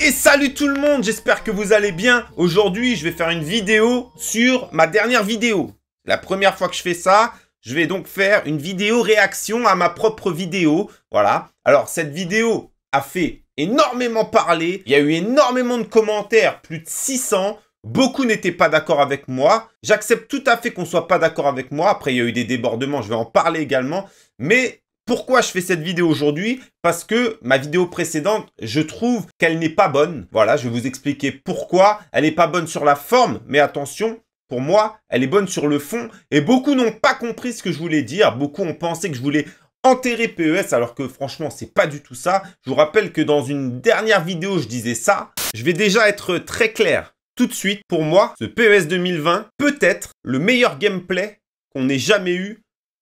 Et salut tout le monde, j'espère que vous allez bien. Aujourd'hui, je vais faire une vidéo sur ma dernière vidéo. La première fois que je fais ça, je vais donc faire une vidéo réaction à ma propre vidéo. Voilà. Alors, cette vidéo a fait énormément parler. Il y a eu énormément de commentaires, plus de 600. Beaucoup n'étaient pas d'accord avec moi. J'accepte tout à fait qu'on soit pas d'accord avec moi. Après, il y a eu des débordements, je vais en parler également. Mais pourquoi je fais cette vidéo aujourd'hui Parce que ma vidéo précédente, je trouve qu'elle n'est pas bonne. Voilà, je vais vous expliquer pourquoi. Elle n'est pas bonne sur la forme, mais attention, pour moi, elle est bonne sur le fond. Et beaucoup n'ont pas compris ce que je voulais dire. Beaucoup ont pensé que je voulais enterrer PES alors que franchement c'est pas du tout ça. Je vous rappelle que dans une dernière vidéo je disais ça. Je vais déjà être très clair tout de suite. Pour moi, ce PES 2020 peut être le meilleur gameplay qu'on ait jamais eu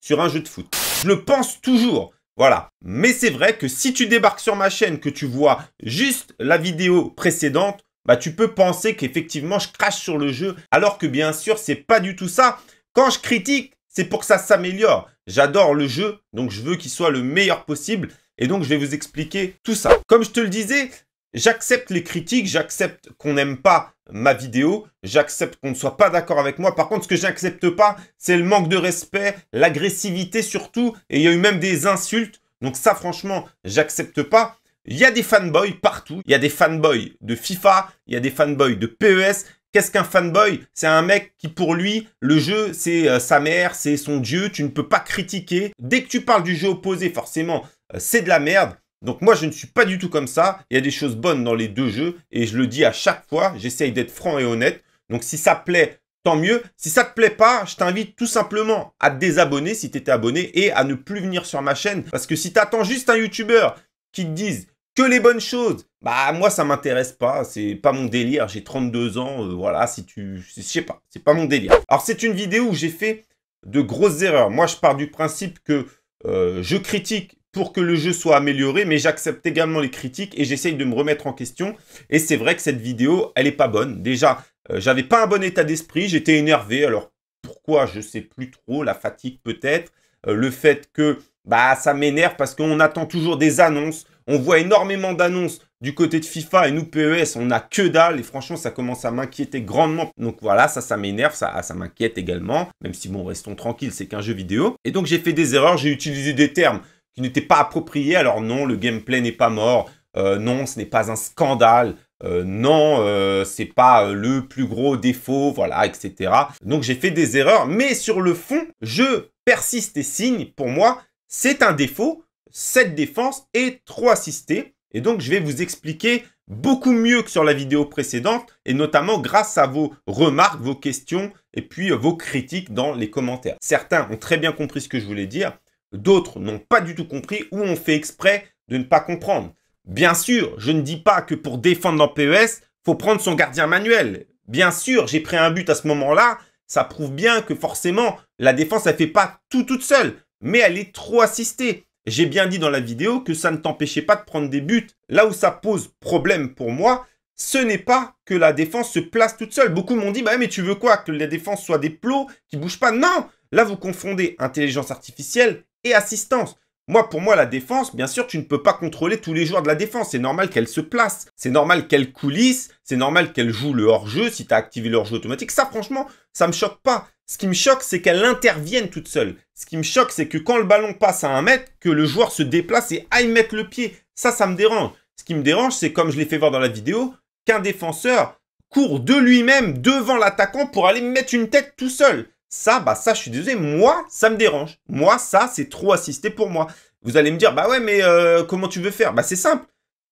sur un jeu de foot. Je le pense toujours. Voilà. Mais c'est vrai que si tu débarques sur ma chaîne, que tu vois juste la vidéo précédente, bah tu peux penser qu'effectivement je crache sur le jeu, alors que bien sûr c'est pas du tout ça. Quand je critique, c'est pour que ça s'améliore. J'adore le jeu, donc je veux qu'il soit le meilleur possible, et donc je vais vous expliquer tout ça. Comme je te le disais, J'accepte les critiques, j'accepte qu'on n'aime pas ma vidéo, j'accepte qu'on ne soit pas d'accord avec moi. Par contre, ce que j'accepte pas, c'est le manque de respect, l'agressivité surtout, et il y a eu même des insultes. Donc ça, franchement, j'accepte pas. Il y a des fanboys partout. Il y a des fanboys de FIFA, il y a des fanboys de PES. Qu'est-ce qu'un fanboy C'est un mec qui, pour lui, le jeu, c'est euh, sa mère, c'est son dieu. Tu ne peux pas critiquer. Dès que tu parles du jeu opposé, forcément, euh, c'est de la merde. Donc moi, je ne suis pas du tout comme ça. Il y a des choses bonnes dans les deux jeux et je le dis à chaque fois, j'essaye d'être franc et honnête. Donc si ça plaît, tant mieux. Si ça te plaît pas, je t'invite tout simplement à te désabonner si tu étais abonné et à ne plus venir sur ma chaîne. Parce que si tu attends juste un YouTuber qui te dise que les bonnes choses, bah moi ça m'intéresse pas, c'est pas mon délire, j'ai 32 ans, euh, voilà, si tu... Je sais pas, c'est pas mon délire. Alors c'est une vidéo où j'ai fait de grosses erreurs. Moi je pars du principe que euh, je critique pour que le jeu soit amélioré, mais j'accepte également les critiques et j'essaye de me remettre en question. Et c'est vrai que cette vidéo, elle n'est pas bonne. Déjà, euh, j'avais pas un bon état d'esprit, j'étais énervé. Alors pourquoi Je sais plus trop. La fatigue peut-être, euh, le fait que bah ça m'énerve parce qu'on attend toujours des annonces. On voit énormément d'annonces du côté de FIFA et nous PES, on n'a que dalle et franchement ça commence à m'inquiéter grandement. Donc voilà, ça ça m'énerve, ça, ça m'inquiète également, même si bon restons tranquilles, c'est qu'un jeu vidéo. Et donc j'ai fait des erreurs, j'ai utilisé des termes n'était pas approprié, Alors non, le gameplay n'est pas mort. Euh, non, ce n'est pas un scandale. Euh, non, euh, c'est pas euh, le plus gros défaut, voilà, etc. Donc j'ai fait des erreurs, mais sur le fond, je persiste et signe. Pour moi, c'est un défaut. Cette défense est trop assistée. Et donc je vais vous expliquer beaucoup mieux que sur la vidéo précédente, et notamment grâce à vos remarques, vos questions, et puis vos critiques dans les commentaires. Certains ont très bien compris ce que je voulais dire, D'autres n'ont pas du tout compris ou ont fait exprès de ne pas comprendre. Bien sûr, je ne dis pas que pour défendre en PES, faut prendre son gardien manuel. Bien sûr, j'ai pris un but à ce moment-là, ça prouve bien que forcément, la défense, elle fait pas tout toute seule, mais elle est trop assistée. J'ai bien dit dans la vidéo que ça ne t'empêchait pas de prendre des buts. Là où ça pose problème pour moi, ce n'est pas que la défense se place toute seule. Beaucoup m'ont dit, bah mais tu veux quoi Que la défense soit des plots qui bougent pas Non Là, vous confondez intelligence artificielle et assistance. Moi, pour moi, la défense, bien sûr, tu ne peux pas contrôler tous les joueurs de la défense. C'est normal qu'elle se place. C'est normal qu'elle coulisse. C'est normal qu'elle joue le hors-jeu si tu as activé le hors-jeu automatique. Ça, franchement, ça me choque pas. Ce qui me choque, c'est qu'elle intervienne toute seule. Ce qui me choque, c'est que quand le ballon passe à un mètre, que le joueur se déplace et aille mettre le pied. Ça, ça me dérange. Ce qui me dérange, c'est comme je l'ai fait voir dans la vidéo, qu'un défenseur court de lui-même devant l'attaquant pour aller mettre une tête tout seul. Ça, bah ça, je suis désolé, moi, ça me dérange. Moi, ça, c'est trop assisté pour moi. Vous allez me dire, bah ouais, mais euh, comment tu veux faire Bah c'est simple.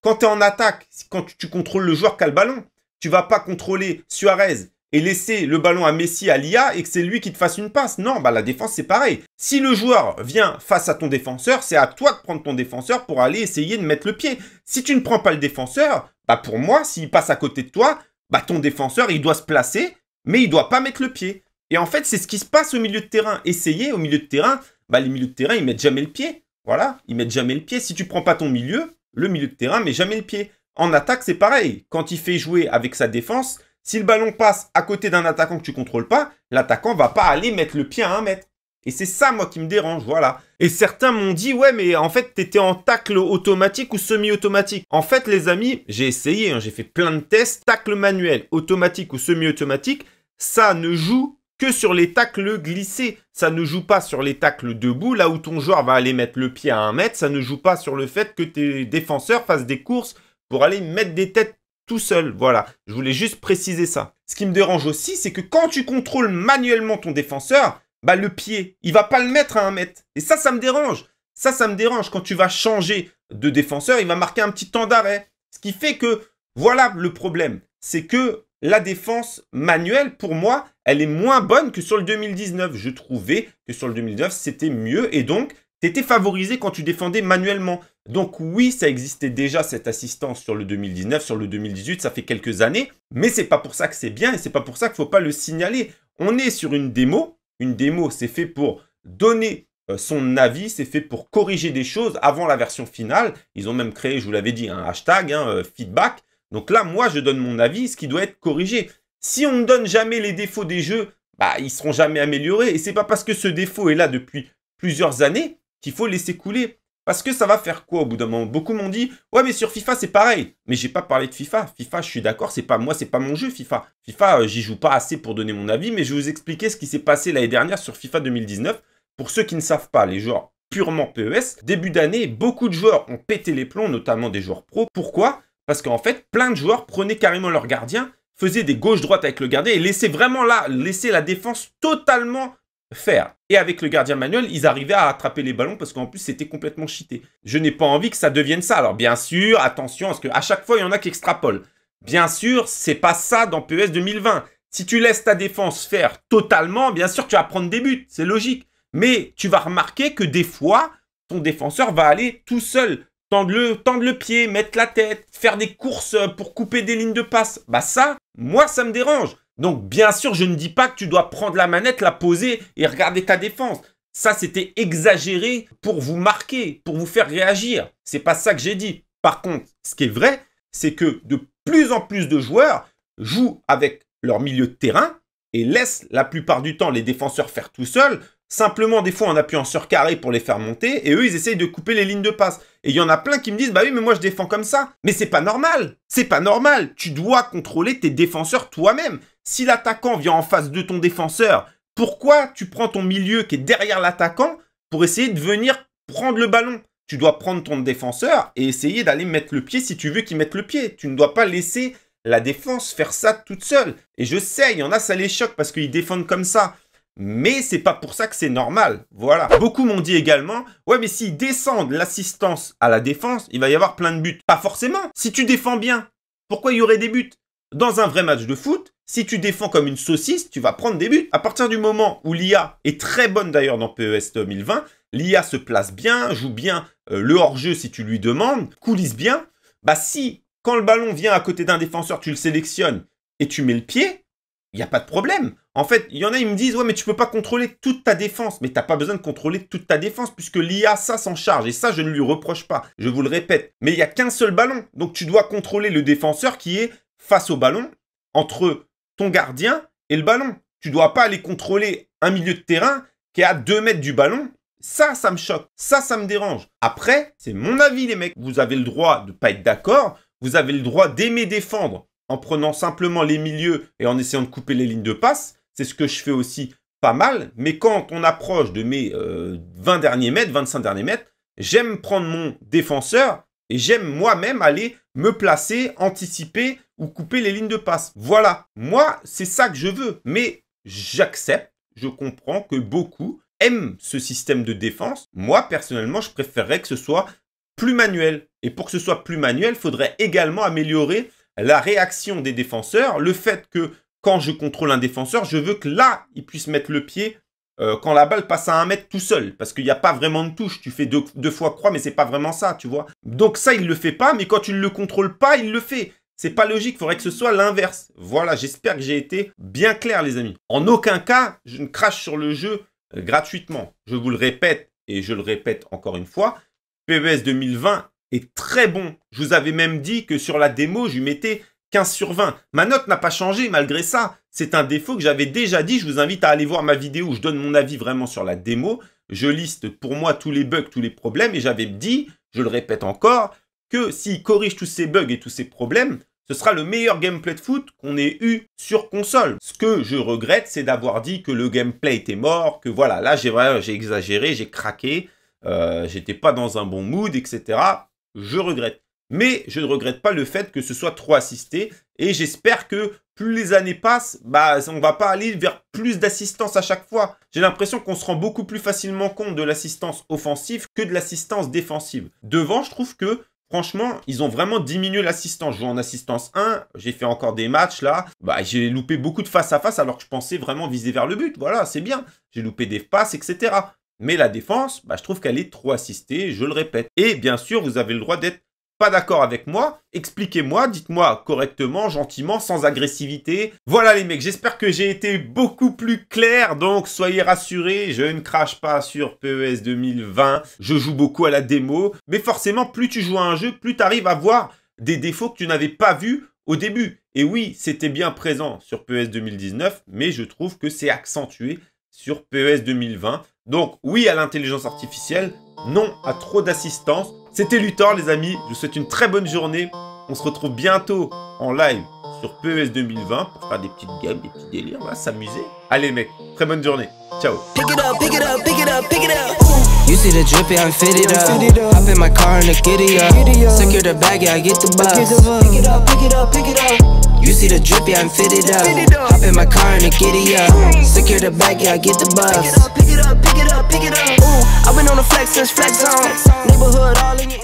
Quand tu es en attaque, quand tu, contrôles le joueur qui a le ballon, tu vas pas contrôler Suarez et laisser le ballon à Messi, à l'IA, et que c'est lui qui te fasse une passe. Non, bah la défense, c'est pareil. Si le joueur vient face à ton défenseur, c'est à toi de prendre ton défenseur pour aller essayer de mettre le pied. Si tu ne prends pas le défenseur, bah pour moi, s'il passe à côté de toi, bah ton défenseur, il doit se placer, mais il doit pas mettre le pied. Et en fait, c'est ce qui se passe au milieu de terrain. Essayez au milieu de terrain, bah, les milieux de terrain, ils mettent jamais le pied. Voilà, ils mettent jamais le pied. Si tu prends pas ton milieu, le milieu de terrain met jamais le pied. En attaque, c'est pareil. Quand il fait jouer avec sa défense, si le ballon passe à côté d'un attaquant que tu contrôles pas, l'attaquant va pas aller mettre le pied à un mètre. Et c'est ça, moi, qui me dérange, voilà. Et certains m'ont dit, ouais, mais en fait, tu étais en tacle automatique ou semi-automatique. En fait, les amis, j'ai essayé, hein. j'ai fait plein de tests, tacle manuel, automatique ou semi-automatique, ça ne joue que sur les tacles glissés. Ça ne joue pas sur les tacles debout, là où ton joueur va aller mettre le pied à un mètre. Ça ne joue pas sur le fait que tes défenseurs fassent des courses pour aller mettre des têtes tout seul. Voilà, je voulais juste préciser ça. Ce qui me dérange aussi, c'est que quand tu contrôles manuellement ton défenseur, bah le pied, il va pas le mettre à un mètre. Et ça, ça me dérange. Ça, ça me dérange. Quand tu vas changer de défenseur, il va marquer un petit temps d'arrêt. Ce qui fait que, voilà le problème. C'est que la défense manuelle, pour moi, elle est moins bonne que sur le 2019. Je trouvais que sur le 2019, c'était mieux et donc, étais favorisé quand tu défendais manuellement. Donc oui, ça existait déjà cette assistance sur le 2019, sur le 2018, ça fait quelques années, mais c'est pas pour ça que c'est bien et c'est pas pour ça qu'il faut pas le signaler. On est sur une démo, une démo c'est fait pour donner euh, son avis, c'est fait pour corriger des choses avant la version finale. Ils ont même créé, je vous l'avais dit, un hashtag, un hein, euh, feedback. Donc là, moi, je donne mon avis, ce qui doit être corrigé. Si on ne donne jamais les défauts des jeux, bah, ils seront jamais améliorés. Et c'est pas parce que ce défaut est là depuis plusieurs années qu'il faut laisser couler. Parce que ça va faire quoi au bout d'un moment Beaucoup m'ont dit "Ouais, mais sur FIFA c'est pareil." Mais j'ai pas parlé de FIFA. FIFA, je suis d'accord, c'est pas moi, c'est pas mon jeu FIFA. FIFA, euh, j'y joue pas assez pour donner mon avis, mais je vais vous expliquer ce qui s'est passé l'année dernière sur FIFA 2019 pour ceux qui ne savent pas, les joueurs purement PES. Début d'année, beaucoup de joueurs ont pété les plombs, notamment des joueurs pros. Pourquoi parce qu'en fait, plein de joueurs prenaient carrément leur gardien, faisaient des gauches-droites avec le gardien et laissaient vraiment là, la défense totalement faire. Et avec le gardien manuel, ils arrivaient à attraper les ballons parce qu'en plus, c'était complètement cheaté. Je n'ai pas envie que ça devienne ça. Alors bien sûr, attention, parce qu'à chaque fois, il y en a qui extrapolent. Bien sûr, c'est pas ça dans PES 2020. Si tu laisses ta défense faire totalement, bien sûr, tu vas prendre des buts, c'est logique. Mais tu vas remarquer que des fois, ton défenseur va aller tout seul tendre le, pied, mettre la tête, faire des courses euh, pour couper des lignes de passe. Bah ça, moi, ça me dérange. Donc, bien sûr, je ne dis pas que tu dois prendre la manette, la poser et regarder ta défense. Ça, c'était exagéré pour vous marquer, pour vous faire réagir. C'est pas ça que j'ai dit. Par contre, ce qui est vrai, c'est que de plus en plus de joueurs jouent avec leur milieu de terrain et laissent la plupart du temps les défenseurs faire tout seuls simplement des fois en appuie en carré pour les faire monter, et eux ils essayent de couper les lignes de passe. Et il y en a plein qui me disent bah oui mais moi je défends comme ça. Mais c'est pas normal, c'est pas normal. Tu dois contrôler tes défenseurs toi-même. Si l'attaquant vient en face de ton défenseur, pourquoi tu prends ton milieu qui est derrière l'attaquant pour essayer de venir prendre le ballon Tu dois prendre ton défenseur et essayer d'aller mettre le pied si tu veux qu'il mette le pied. Tu ne dois pas laisser la défense faire ça toute seule. Et je sais, il y en a, ça les choque parce qu'ils défendent comme ça mais c'est pas pour ça que c'est normal. Voilà. Beaucoup m'ont dit également, ouais, mais s'ils descendent l'assistance à la défense, il va y avoir plein de buts. Pas forcément. Si tu défends bien, pourquoi il y aurait des buts Dans un vrai match de foot, si tu défends comme une saucisse, tu vas prendre des buts. À partir du moment où l'IA est très bonne d'ailleurs dans PES 2020, l'IA se place bien, joue bien euh, le hors-jeu si tu lui demandes, coulisse bien, bah si quand le ballon vient à côté d'un défenseur, tu le sélectionnes et tu mets le pied, il n'y a pas de problème. En fait, il y en a, ils me disent, ouais, mais tu peux pas contrôler toute ta défense. Mais tu n'as pas besoin de contrôler toute ta défense puisque l'IA, ça s'en charge. Et ça, je ne lui reproche pas. Je vous le répète. Mais il n'y a qu'un seul ballon. Donc tu dois contrôler le défenseur qui est face au ballon, entre ton gardien et le ballon. Tu dois pas aller contrôler un milieu de terrain qui est à 2 mètres du ballon. Ça, ça me choque. Ça, ça me dérange. Après, c'est mon avis, les mecs. Vous avez le droit de pas être d'accord. Vous avez le droit d'aimer défendre en prenant simplement les milieux et en essayant de couper les lignes de passe. C'est ce que je fais aussi pas mal. Mais quand on approche de mes 20 euh, derniers mètres, 25 derniers mètres, j'aime prendre mon défenseur et j'aime moi-même aller me placer, anticiper ou couper les lignes de passe. Voilà, moi, c'est ça que je veux. Mais j'accepte, je comprends que beaucoup aiment ce système de défense. Moi, personnellement, je préférerais que ce soit plus manuel. Et pour que ce soit plus manuel, il faudrait également améliorer la réaction des défenseurs, le fait que quand je contrôle un défenseur, je veux que là, il puisse mettre le pied euh, quand la balle passe à un mètre tout seul, parce qu'il n'y a pas vraiment de touche. Tu fais deux, fois croix, mais c'est pas vraiment ça, tu vois. Donc ça, il le fait pas, mais quand tu ne le contrôles pas, il le fait. C'est pas logique, il faudrait que ce soit l'inverse. Voilà, j'espère que j'ai été bien clair, les amis. En aucun cas, je ne crache sur le jeu euh, gratuitement. Je vous le répète, et je le répète encore une fois, PES 2020 est très bon. Je vous avais même dit que sur la démo, je lui mettais 15 sur 20. Ma note n'a pas changé malgré ça. C'est un défaut que j'avais déjà dit. Je vous invite à aller voir ma vidéo où je donne mon avis vraiment sur la démo. Je liste pour moi tous les bugs, tous les problèmes et j'avais dit, je le répète encore, que s'il corrige tous ces bugs et tous ces problèmes, ce sera le meilleur gameplay de foot qu'on ait eu sur console. Ce que je regrette, c'est d'avoir dit que le gameplay était mort, que voilà, là j'ai exagéré, j'ai craqué, euh, j'étais pas dans un bon mood, etc je regrette. Mais je ne regrette pas le fait que ce soit trop assisté et j'espère que plus les années passent, bah, on va pas aller vers plus d'assistance à chaque fois. J'ai l'impression qu'on se rend beaucoup plus facilement compte de l'assistance offensive que de l'assistance défensive. Devant, je trouve que Franchement, ils ont vraiment diminué l'assistance. Je joue en assistance 1, j'ai fait encore des matchs là. Bah, j'ai loupé beaucoup de face à face alors que je pensais vraiment viser vers le but. Voilà, c'est bien. J'ai loupé des passes, etc. Mais la défense, bah, je trouve qu'elle est trop assistée, je le répète. Et bien sûr, vous avez le droit d'être pas d'accord avec moi, expliquez-moi, dites-moi correctement, gentiment, sans agressivité. Voilà les mecs, j'espère que j'ai été beaucoup plus clair, donc soyez rassurés, je ne crache pas sur PES 2020, je joue beaucoup à la démo, mais forcément, plus tu joues à un jeu, plus tu arrives à voir des défauts que tu n'avais pas vus au début. Et oui, c'était bien présent sur PES 2019, mais je trouve que c'est accentué sur PES 2020. Donc oui à l'intelligence artificielle, non à trop d'assistance. C'était Luthor les amis, je vous souhaite une très bonne journée. On se retrouve bientôt en live sur PES 2020 pour faire des petites games, des petits délires, va s'amuser. Allez mec, très bonne journée. Ciao. You see the I'm up. Secure the get You see the drippy, I'm fitted up. Hop in my car and get it up. Secure the bag, yeah, I get the bus. Pick it up, pick it up, pick it up, pick it up. Ooh, I've been on the flex since flex zone. Neighborhood all in your.